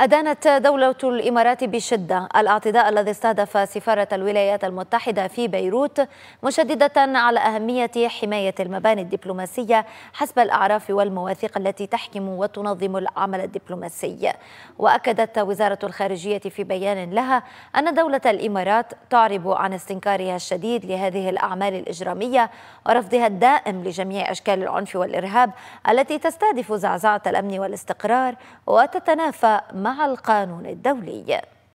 أدانت دولة الإمارات بشدة الاعتداء الذي استهدف سفارة الولايات المتحدة في بيروت مشددة على أهمية حماية المباني الدبلوماسية حسب الأعراف والمواثيق التي تحكم وتنظم العمل الدبلوماسي وأكدت وزارة الخارجية في بيان لها أن دولة الإمارات تعرب عن استنكارها الشديد لهذه الأعمال الإجرامية ورفضها الدائم لجميع أشكال العنف والإرهاب التي تستهدف زعزعة الأمن والاستقرار وتتنافى مع مع القانون الدولي